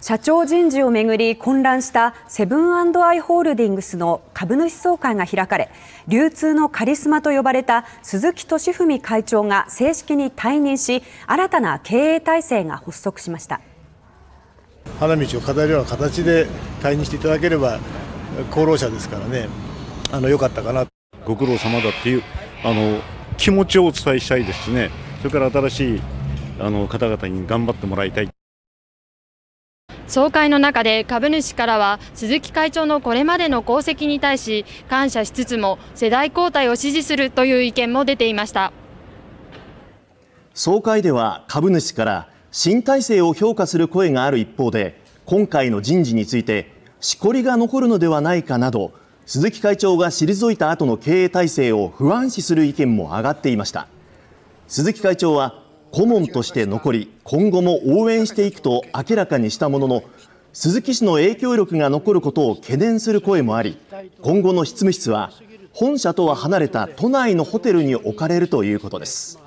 社長人事をめぐり混乱したセブンアイ・ホールディングスの株主総会が開かれ流通のカリスマと呼ばれた鈴木俊文会長が正式に退任し新たな経営体制が発足しました花道を飾るような形で退任していただければ功労者ですからねあのよかったかなご苦労様だっていうあの気持ちをお伝えしたいですねそれから新しいあの方々に頑張ってもらいたい。総会の中で株主からは鈴木会長のこれまでの功績に対し感謝しつつも世代交代を支持するという意見も出ていました総会では株主から新体制を評価する声がある一方で今回の人事についてしこりが残るのではないかなど鈴木会長が退いた後の経営体制を不安視する意見も上がっていました鈴木会長は顧問として残り今後も応援していくと明らかにしたものの鈴木氏の影響力が残ることを懸念する声もあり今後の執務室は本社とは離れた都内のホテルに置かれるということです。